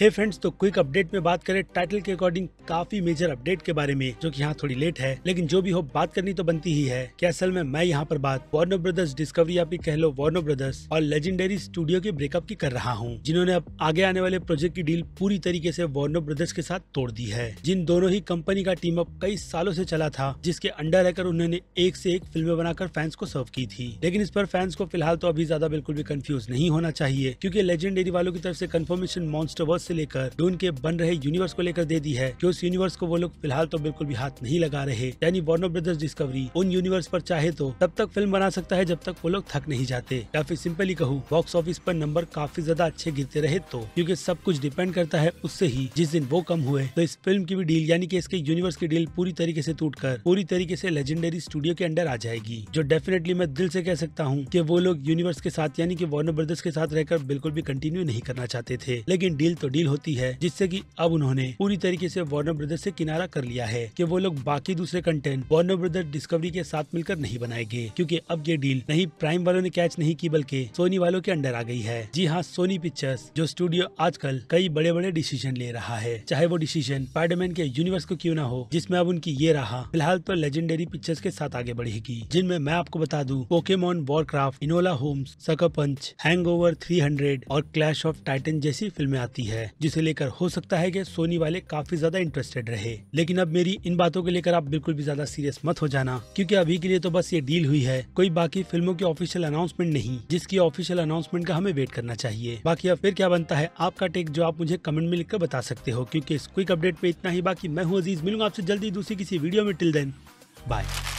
हे hey friends तो quick update में बात करें टाइटल के अकॉर्डिंग काफी मेजर अपडेट के बारे में जो कि यहाँ थोड़ी लेट है लेकिन जो भी हो बात करनी तो बनती ही है कि असल में मैं यहाँ पर बात वार्नो ब्रदर्स डिस्कवरी या कह लो वार्नो ब्रदर्स और लेजेंडरी स्टूडियो के ब्रेकअप की कर रहा हूँ जिन्होंने अब आगे आने वाले प्रोजेक्ट की डील पूरी तरीके ऐसी वार्नो ब्रदर्स के साथ तोड़ दी है जिन दोनों ही कंपनी का टीम अप कई सालों ऐसी चला था जिसके अंडर रहकर उन्होंने एक ऐसी एक फिल्म बनाकर फैंस को सर्व की थी लेकिन इस पर फैंस को फिलहाल तो अभी ज्यादा बिल्कुल भी कंफ्यूज नहीं होना चाहिए क्यूँकी लेजेंडरी वालों की तरफ से कंफर्मेशन मॉन्स्टर्स से लेकर डून के बन रहे यूनिवर्स को लेकर दे दी है कि उस यूनिवर्स को वो लोग फिलहाल तो बिल्कुल भी हाथ नहीं लगा रहे यानी बॉर्नो ब्रदर्स डिस्कवरी उन यूनिवर्स पर चाहे तो तब तक फिल्म बना सकता है जब तक वो लोग थक नहीं जाते या फिर सिंपली कहूँ बॉक्स ऑफिस पर नंबर काफी ज्यादा अच्छे गिरते रहे तो क्यूँकी सब कुछ डिपेंड करता है उससे ही जिस दिन वो कम हुए तो इस फिल्म की भी डील यानी की इसके यूनिवर्स की डील पूरी तरीके ऐसी टूट कर पूरी तरीके ऐसी लेजेंडरी स्टूडियो के अंडर आ जाएगी जो डेफिनेटली मैं दिल ऐसी कह सकता हूँ की वो लोग यूनिवर्स के साथ यानी की वार्नर ब्रदर्स के साथ रहकर बिल्कुल भी कंटिन्यू नहीं करना चाहते थे लेकिन डील तो डील होती है जिससे कि अब उन्होंने पूरी तरीके से वार्नर ब्रदर्स से किनारा कर लिया है कि वो लोग बाकी दूसरे कंटेंट वार्नर ब्रदर्स डिस्कवरी के साथ मिलकर नहीं बनाएंगे क्योंकि अब ये डील नहीं प्राइम वालों ने कैच नहीं की बल्कि सोनी वालों के अंडर आ गई है जी हाँ सोनी पिक्चर्स जो स्टूडियो आजकल कई बड़े बड़े डिसीजन ले रहा है चाहे वो डिसीजन स्पाइडरमैन के यूनिवर्स को क्यूँ ना हो जिसमे अब उनकी ये रहा फिलहाल तो लेजेंडरी पिक्चर्स के साथ आगे बढ़ेगी जिनमें मैं आपको बता दू Pokemon Warcraft Enola Holmes sucker punch hangover और क्लैश ऑफ टाइटन जैसी फिल्में आती है है जिसे लेकर हो सकता है कि सोनी वाले काफी ज्यादा इंटरेस्टेड रहे लेकिन अब मेरी इन बातों को लेकर आप बिल्कुल भी ज्यादा सीरियस मत हो जाना क्यूँकी अभी के लिए तो बस ये डील हुई है कोई बाकी फिल्मों की ऑफिशियल अनाउंसमेंट नहीं जिसकी ऑफिशियल अनाउंसमेंट का हमें वेट करना चाहिए बाकी अब फिर क्या बनता है आपका टेक जो आप मुझे कमेंट में लिखकर बता सकते हो क्यूँकी इस क्विक अपडेट में इतना ही बाकी मैं हूँ अजीज मिलूंगा आपसे जल्दी दूसरी किसी वीडियो में टिल देन बाय